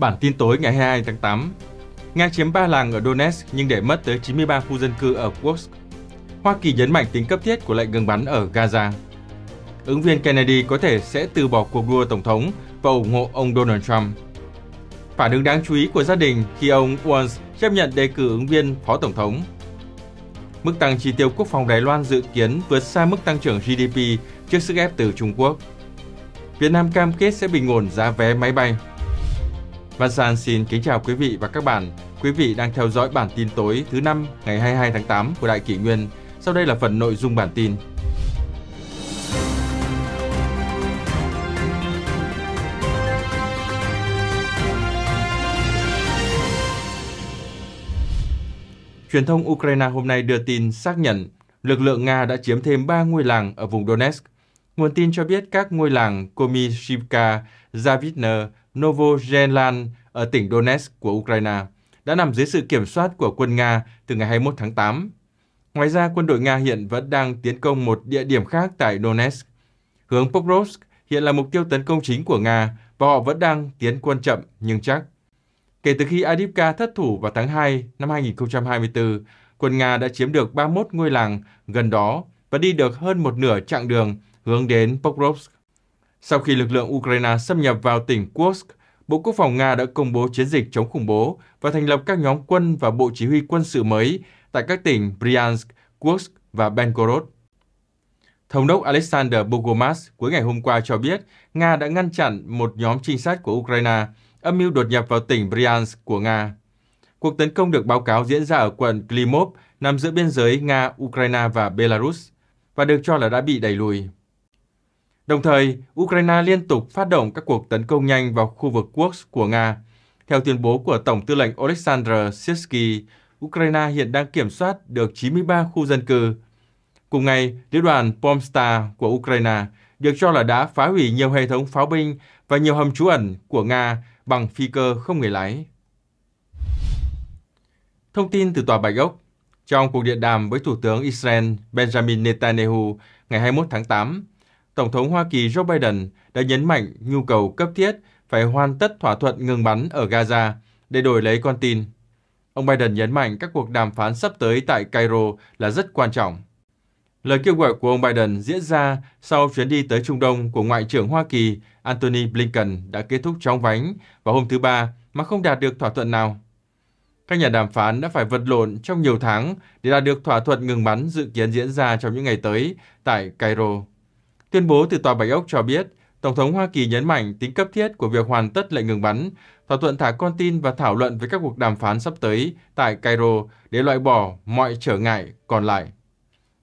Bản tin tối ngày 22 tháng 8 Nga chiếm 3 làng ở Donetsk nhưng để mất tới 93 khu dân cư ở Kursk. Hoa Kỳ nhấn mạnh tính cấp thiết của lệnh ngừng bắn ở Gaza. Ứng viên Kennedy có thể sẽ từ bỏ cuộc đua Tổng thống và ủng hộ ông Donald Trump. Phản ứng đáng chú ý của gia đình khi ông Walz chấp nhận đề cử ứng viên Phó Tổng thống. Mức tăng chi tiêu quốc phòng Đài Loan dự kiến vượt xa mức tăng trưởng GDP trước sức ép từ Trung Quốc. Việt Nam cam kết sẽ bình ổn giá vé máy bay Vasan xin kính chào quý vị và các bạn. Quý vị đang theo dõi bản tin tối thứ năm ngày 22 tháng 8 của Đại Kỷ Nguyên. Sau đây là phần nội dung bản tin. Truyền thông Ukraine hôm nay đưa tin xác nhận lực lượng Nga đã chiếm thêm 3 ngôi làng ở vùng Donetsk. Nguồn tin cho biết các ngôi làng Komishivka, Zavitner, Novozeland ở tỉnh Donetsk của Ukraine đã nằm dưới sự kiểm soát của quân Nga từ ngày 21 tháng 8. Ngoài ra, quân đội Nga hiện vẫn đang tiến công một địa điểm khác tại Donetsk. Hướng Pokrovsk hiện là mục tiêu tấn công chính của Nga và họ vẫn đang tiến quân chậm nhưng chắc. Kể từ khi Adivka thất thủ vào tháng 2 năm 2024, quân Nga đã chiếm được 31 ngôi làng gần đó và đi được hơn một nửa chặng đường hướng đến Pokrovsk. Sau khi lực lượng Ukraine xâm nhập vào tỉnh Kursk, Bộ Quốc phòng Nga đã công bố chiến dịch chống khủng bố và thành lập các nhóm quân và bộ chỉ huy quân sự mới tại các tỉnh Bryansk, Kursk và Belgorod. Thống đốc Alexander Bogomas cuối ngày hôm qua cho biết Nga đã ngăn chặn một nhóm trinh sát của Ukraine âm mưu đột nhập vào tỉnh Bryansk của Nga. Cuộc tấn công được báo cáo diễn ra ở quận Klimov, nằm giữa biên giới Nga, Ukraine và Belarus, và được cho là đã bị đẩy lùi. Đồng thời, Ukraine liên tục phát động các cuộc tấn công nhanh vào khu vực quốc của Nga. Theo tuyên bố của Tổng tư lệnh Oleksandr Sirski, Ukraine hiện đang kiểm soát được 93 khu dân cư. Cùng ngày, lữ đoàn Pomstar của Ukraine được cho là đã phá hủy nhiều hệ thống pháo binh và nhiều hầm trú ẩn của Nga bằng phi cơ không người lái. Thông tin từ Tòa Bạch Ốc Trong cuộc điện đàm với Thủ tướng Israel Benjamin Netanyahu ngày 21 tháng 8, Tổng thống Hoa Kỳ Joe Biden đã nhấn mạnh nhu cầu cấp thiết phải hoàn tất thỏa thuận ngừng bắn ở Gaza để đổi lấy con tin. Ông Biden nhấn mạnh các cuộc đàm phán sắp tới tại Cairo là rất quan trọng. Lời kêu gọi của ông Biden diễn ra sau chuyến đi tới Trung Đông của Ngoại trưởng Hoa Kỳ Antony Blinken đã kết thúc chóng vánh vào hôm thứ Ba mà không đạt được thỏa thuận nào. Các nhà đàm phán đã phải vật lộn trong nhiều tháng để đạt được thỏa thuận ngừng bắn dự kiến diễn ra trong những ngày tới tại Cairo. Tuyên bố từ Tòa Bạch Ốc cho biết, Tổng thống Hoa Kỳ nhấn mạnh tính cấp thiết của việc hoàn tất lệnh ngừng bắn, thỏa thuận thả con tin và thảo luận với các cuộc đàm phán sắp tới tại Cairo để loại bỏ mọi trở ngại còn lại.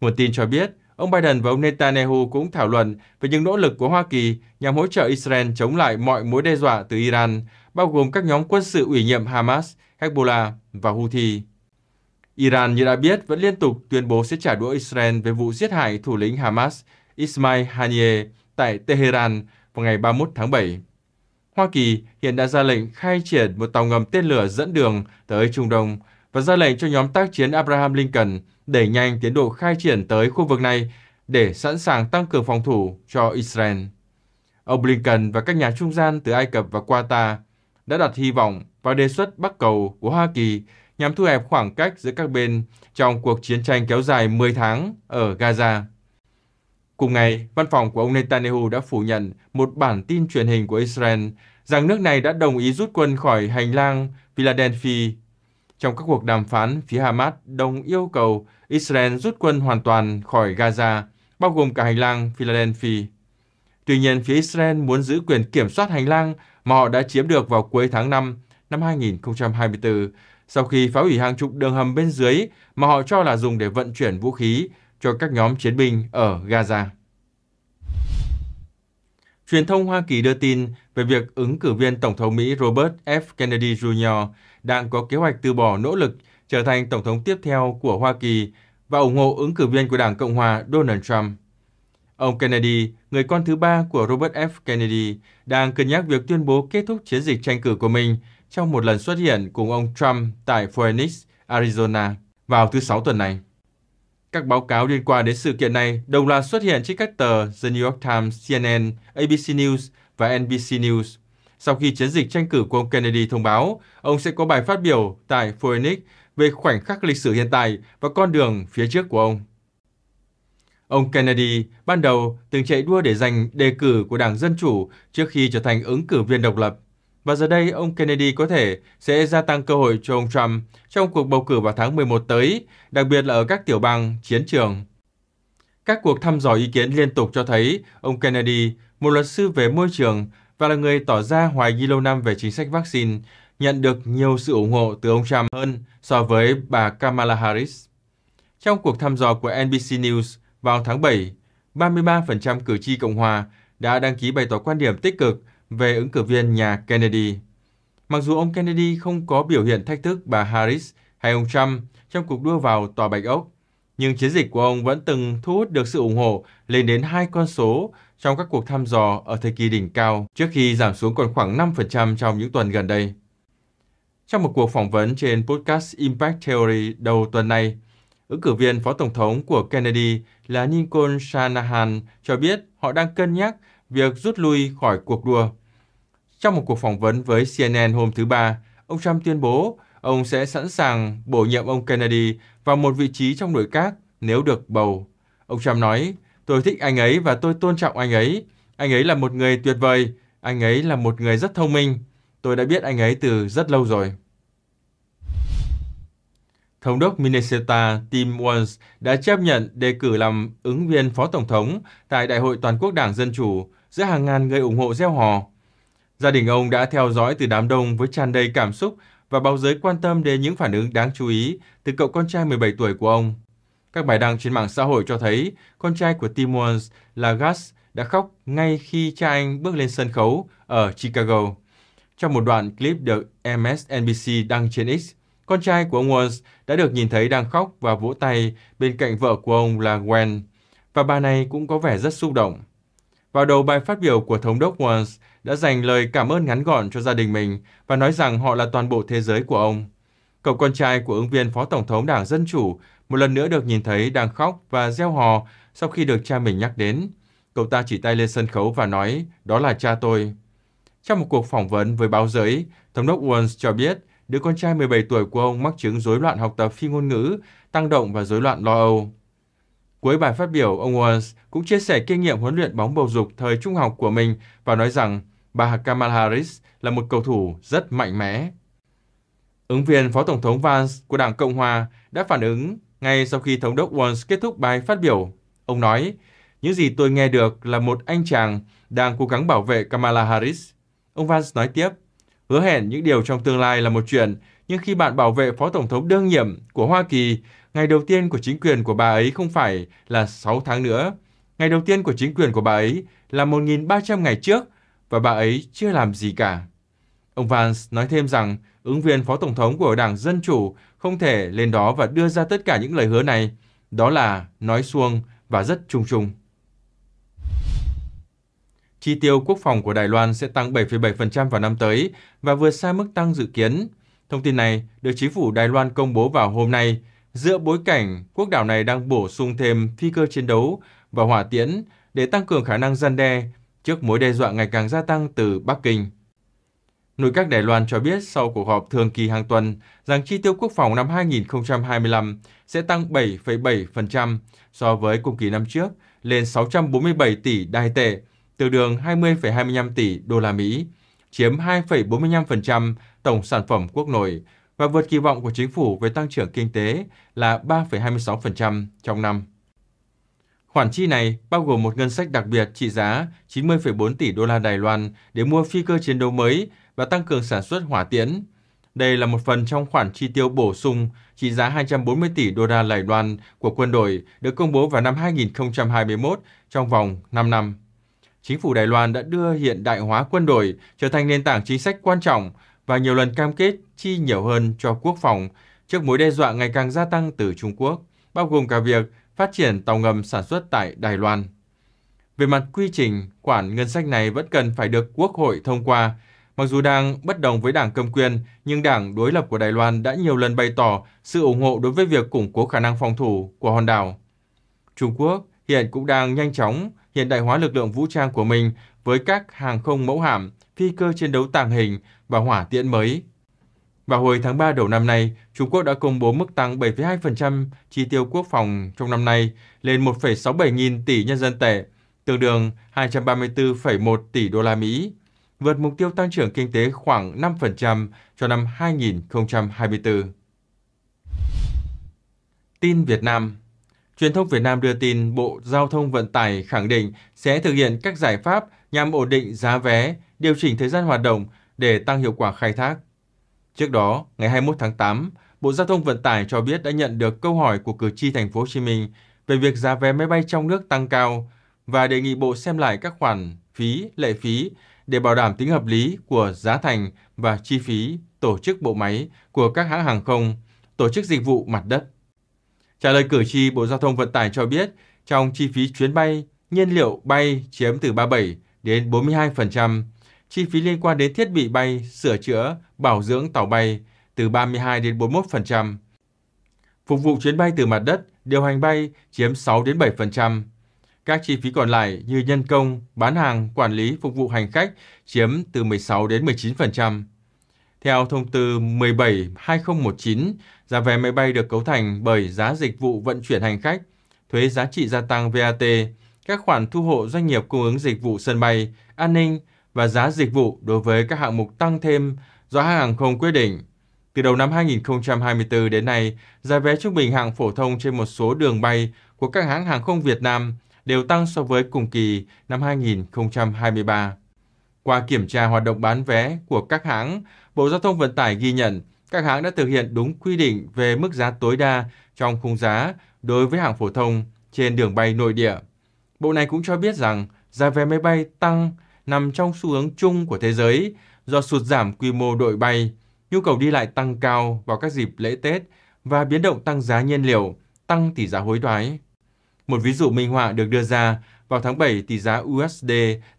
Nguồn tin cho biết, ông Biden và ông Netanyahu cũng thảo luận về những nỗ lực của Hoa Kỳ nhằm hỗ trợ Israel chống lại mọi mối đe dọa từ Iran, bao gồm các nhóm quân sự ủy nhiệm Hamas, Hezbollah và Houthi. Iran như đã biết vẫn liên tục tuyên bố sẽ trả đũa Israel về vụ giết hại thủ lĩnh Hamas Ismail Haniyeh tại Tehran vào ngày 31 tháng 7. Hoa Kỳ hiện đã ra lệnh khai triển một tàu ngầm tên lửa dẫn đường tới Trung Đông và ra lệnh cho nhóm tác chiến Abraham Lincoln đẩy nhanh tiến độ khai triển tới khu vực này để sẵn sàng tăng cường phòng thủ cho Israel. Ông Lincoln và các nhà trung gian từ Ai Cập và Qatar đã đặt hy vọng vào đề xuất bắc cầu của Hoa Kỳ nhằm thu hẹp khoảng cách giữa các bên trong cuộc chiến tranh kéo dài 10 tháng ở Gaza. Cùng ngày, văn phòng của ông Netanyahu đã phủ nhận một bản tin truyền hình của Israel rằng nước này đã đồng ý rút quân khỏi hành lang Philadelphia. Trong các cuộc đàm phán, phía Hamas đồng yêu cầu Israel rút quân hoàn toàn khỏi Gaza, bao gồm cả hành lang Philadelphia. Tuy nhiên, phía Israel muốn giữ quyền kiểm soát hành lang mà họ đã chiếm được vào cuối tháng 5 năm 2024, sau khi phá hủy hàng chục đường hầm bên dưới mà họ cho là dùng để vận chuyển vũ khí cho các nhóm chiến binh ở Gaza truyền thông Hoa Kỳ đưa tin về việc ứng cử viên Tổng thống Mỹ Robert F. Kennedy Jr. đang có kế hoạch từ bỏ nỗ lực trở thành Tổng thống tiếp theo của Hoa Kỳ và ủng hộ ứng cử viên của Đảng Cộng hòa Donald Trump. Ông Kennedy, người con thứ ba của Robert F. Kennedy, đang cân nhắc việc tuyên bố kết thúc chiến dịch tranh cử của mình trong một lần xuất hiện cùng ông Trump tại Phoenix, Arizona vào thứ Sáu tuần này. Các báo cáo liên quan đến sự kiện này đồng loạt xuất hiện trên các tờ The New York Times, CNN, ABC News và NBC News. Sau khi chiến dịch tranh cử của ông Kennedy thông báo, ông sẽ có bài phát biểu tại Phoenix về khoảnh khắc lịch sử hiện tại và con đường phía trước của ông. Ông Kennedy ban đầu từng chạy đua để giành đề cử của Đảng Dân Chủ trước khi trở thành ứng cử viên độc lập và giờ đây ông Kennedy có thể sẽ gia tăng cơ hội cho ông Trump trong cuộc bầu cử vào tháng 11 tới, đặc biệt là ở các tiểu bang chiến trường. Các cuộc thăm dò ý kiến liên tục cho thấy ông Kennedy, một luật sư về môi trường và là người tỏ ra hoài nghi lâu năm về chính sách vaccine, nhận được nhiều sự ủng hộ từ ông Trump hơn so với bà Kamala Harris. Trong cuộc thăm dò của NBC News vào tháng 7, 33% cử tri Cộng hòa đã đăng ký bày tỏ quan điểm tích cực về ứng cử viên nhà Kennedy. Mặc dù ông Kennedy không có biểu hiện thách thức bà Harris hay ông Trump trong cuộc đua vào Tòa Bạch Ốc, nhưng chiến dịch của ông vẫn từng thu hút được sự ủng hộ lên đến hai con số trong các cuộc thăm dò ở thời kỳ đỉnh cao trước khi giảm xuống còn khoảng 5% trong những tuần gần đây. Trong một cuộc phỏng vấn trên podcast Impact Theory đầu tuần này, ứng cử viên phó tổng thống của Kennedy là Lincoln Shanahan cho biết họ đang cân nhắc việc rút lui khỏi cuộc đua. Trong một cuộc phỏng vấn với CNN hôm thứ Ba, ông Trump tuyên bố ông sẽ sẵn sàng bổ nhiệm ông Kennedy vào một vị trí trong nội các nếu được bầu. Ông Trump nói, tôi thích anh ấy và tôi tôn trọng anh ấy. Anh ấy là một người tuyệt vời, anh ấy là một người rất thông minh. Tôi đã biết anh ấy từ rất lâu rồi. Thống đốc Minnesota Tim Walz đã chấp nhận đề cử làm ứng viên phó tổng thống tại Đại hội Toàn quốc Đảng Dân Chủ giữa hàng ngàn người ủng hộ gieo hò Gia đình ông đã theo dõi từ đám đông với tràn đầy cảm xúc và báo giới quan tâm đến những phản ứng đáng chú ý từ cậu con trai 17 tuổi của ông. Các bài đăng trên mạng xã hội cho thấy con trai của Tim Walz là Gus đã khóc ngay khi cha anh bước lên sân khấu ở Chicago. Trong một đoạn clip được MSNBC đăng trên X, con trai của ông Walz đã được nhìn thấy đang khóc và vỗ tay bên cạnh vợ của ông là Gwen, và bà này cũng có vẻ rất xúc động. Vào đầu bài phát biểu của Thống đốc Walz đã dành lời cảm ơn ngắn gọn cho gia đình mình và nói rằng họ là toàn bộ thế giới của ông. Cậu con trai của ứng viên Phó Tổng thống Đảng Dân Chủ một lần nữa được nhìn thấy đang khóc và reo hò sau khi được cha mình nhắc đến. Cậu ta chỉ tay lên sân khấu và nói, đó là cha tôi. Trong một cuộc phỏng vấn với báo giới, Thống đốc Walz cho biết đứa con trai 17 tuổi của ông mắc chứng rối loạn học tập phi ngôn ngữ, tăng động và rối loạn lo âu. Cuối bài phát biểu, ông Owens cũng chia sẻ kinh nghiệm huấn luyện bóng bầu dục thời trung học của mình và nói rằng bà Kamala Harris là một cầu thủ rất mạnh mẽ. Ứng viên Phó Tổng thống Vance của Đảng Cộng Hòa đã phản ứng ngay sau khi Thống đốc Owens kết thúc bài phát biểu. Ông nói, những gì tôi nghe được là một anh chàng đang cố gắng bảo vệ Kamala Harris. Ông Vance nói tiếp, hứa hẹn những điều trong tương lai là một chuyện, nhưng khi bạn bảo vệ Phó Tổng thống đương nhiệm của Hoa Kỳ, ngày đầu tiên của chính quyền của bà ấy không phải là 6 tháng nữa. Ngày đầu tiên của chính quyền của bà ấy là 1.300 ngày trước và bà ấy chưa làm gì cả. Ông Vance nói thêm rằng ứng viên Phó Tổng thống của Đảng Dân Chủ không thể lên đó và đưa ra tất cả những lời hứa này. Đó là nói suông và rất trung trung. Chi tiêu quốc phòng của Đài Loan sẽ tăng 7,7% vào năm tới và vượt xa mức tăng dự kiến. Thông tin này được chính phủ Đài Loan công bố vào hôm nay, giữa bối cảnh quốc đảo này đang bổ sung thêm phi cơ chiến đấu và hỏa tiễn để tăng cường khả năng gian đe trước mối đe dọa ngày càng gia tăng từ Bắc Kinh. Nội các Đài Loan cho biết sau cuộc họp thường kỳ hàng tuần rằng chi tiêu quốc phòng năm 2025 sẽ tăng 7,7% so với cùng kỳ năm trước lên 647 tỷ đài tệ, tương đương 20,25 tỷ đô la Mỹ, chiếm 2,45% tổng sản phẩm quốc nội và vượt kỳ vọng của chính phủ về tăng trưởng kinh tế là 3,26% trong năm. Khoản chi này bao gồm một ngân sách đặc biệt trị giá 90,4 tỷ đô la Đài Loan để mua phi cơ chiến đấu mới và tăng cường sản xuất hỏa tiễn. Đây là một phần trong khoản chi tiêu bổ sung trị giá 240 tỷ đô la Đài Loan của quân đội được công bố vào năm 2021 trong vòng 5 năm. Chính phủ Đài Loan đã đưa hiện đại hóa quân đội trở thành nền tảng chính sách quan trọng và nhiều lần cam kết chi nhiều hơn cho quốc phòng trước mối đe dọa ngày càng gia tăng từ Trung Quốc, bao gồm cả việc phát triển tàu ngầm sản xuất tại Đài Loan. Về mặt quy trình, khoản ngân sách này vẫn cần phải được Quốc hội thông qua. Mặc dù đang bất đồng với đảng cầm quyền, nhưng đảng đối lập của Đài Loan đã nhiều lần bày tỏ sự ủng hộ đối với việc củng cố khả năng phòng thủ của hòn đảo. Trung Quốc hiện cũng đang nhanh chóng hiện đại hóa lực lượng vũ trang của mình với các hàng không mẫu hạm, phi cơ chiến đấu tàng hình và hỏa tiễn mới. Vào hồi tháng 3 đầu năm nay, Trung Quốc đã công bố mức tăng 7,2% chi tiêu quốc phòng trong năm nay lên 1,67 nghìn tỷ nhân dân tệ, tương đương 234,1 tỷ đô la Mỹ, vượt mục tiêu tăng trưởng kinh tế khoảng 5% cho năm 2024. Tin Việt Nam Truyền thông Việt Nam đưa tin Bộ Giao thông Vận tải khẳng định sẽ thực hiện các giải pháp nhằm ổn định giá vé, điều chỉnh thời gian hoạt động để tăng hiệu quả khai thác. Trước đó, ngày 21 tháng 8, Bộ Giao thông Vận tải cho biết đã nhận được câu hỏi của cử tri thành phố Hồ Chí Minh về việc giá vé máy bay trong nước tăng cao và đề nghị Bộ xem lại các khoản phí, lệ phí để bảo đảm tính hợp lý của giá thành và chi phí tổ chức bộ máy của các hãng hàng không, tổ chức dịch vụ mặt đất. Trả lời cử tri, Bộ Giao thông Vận tải cho biết, trong chi phí chuyến bay, nhiên liệu bay chiếm từ 37 đến 42%, chi phí liên quan đến thiết bị bay, sửa chữa, bảo dưỡng tàu bay từ 32 đến 41%. Phục vụ chuyến bay từ mặt đất, điều hành bay chiếm 6 đến 7%. Các chi phí còn lại như nhân công, bán hàng, quản lý phục vụ hành khách chiếm từ 16 đến 19%. Theo thông tư 17-2019, giá vé máy bay được cấu thành bởi giá dịch vụ vận chuyển hành khách, thuế giá trị gia tăng VAT, các khoản thu hộ doanh nghiệp cung ứng dịch vụ sân bay, an ninh và giá dịch vụ đối với các hạng mục tăng thêm do hãng hàng không quyết định. Từ đầu năm 2024 đến nay, giá vé trung bình hạng phổ thông trên một số đường bay của các hãng hàng không Việt Nam đều tăng so với cùng kỳ năm 2023. Qua kiểm tra hoạt động bán vé của các hãng, Bộ Giao thông Vận tải ghi nhận các hãng đã thực hiện đúng quy định về mức giá tối đa trong khung giá đối với hàng phổ thông trên đường bay nội địa. Bộ này cũng cho biết rằng giá vé máy bay tăng nằm trong xu hướng chung của thế giới do sụt giảm quy mô đội bay, nhu cầu đi lại tăng cao vào các dịp lễ Tết và biến động tăng giá nhiên liệu, tăng tỷ giá hối đoái. Một ví dụ minh họa được đưa ra vào tháng 7, tỷ giá USD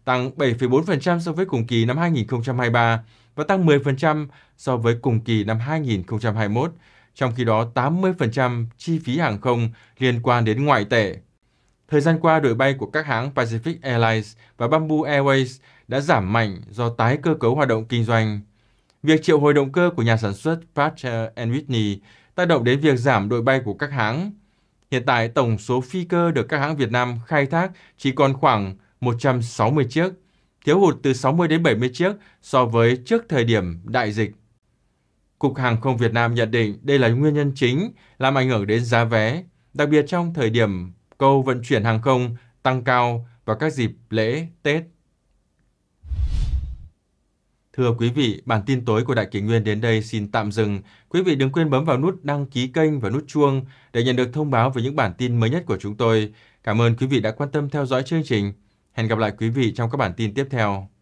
tăng 7,4% so với cùng kỳ năm 2023 và tăng 10% so với cùng kỳ năm 2021, trong khi đó 80% chi phí hàng không liên quan đến ngoại tệ. Thời gian qua, đội bay của các hãng Pacific Airlines và Bamboo Airways đã giảm mạnh do tái cơ cấu hoạt động kinh doanh. Việc triệu hồi động cơ của nhà sản xuất Pratt Whitney tác động đến việc giảm đội bay của các hãng, Hiện tại tổng số phi cơ được các hãng Việt Nam khai thác chỉ còn khoảng 160 chiếc, thiếu hụt từ 60 đến 70 chiếc so với trước thời điểm đại dịch. Cục Hàng không Việt Nam nhận định đây là nguyên nhân chính làm ảnh hưởng đến giá vé, đặc biệt trong thời điểm cầu vận chuyển hàng không tăng cao vào các dịp lễ Tết. Thưa quý vị, bản tin tối của Đại Kỷ Nguyên đến đây xin tạm dừng. Quý vị đừng quên bấm vào nút đăng ký kênh và nút chuông để nhận được thông báo về những bản tin mới nhất của chúng tôi. Cảm ơn quý vị đã quan tâm theo dõi chương trình. Hẹn gặp lại quý vị trong các bản tin tiếp theo.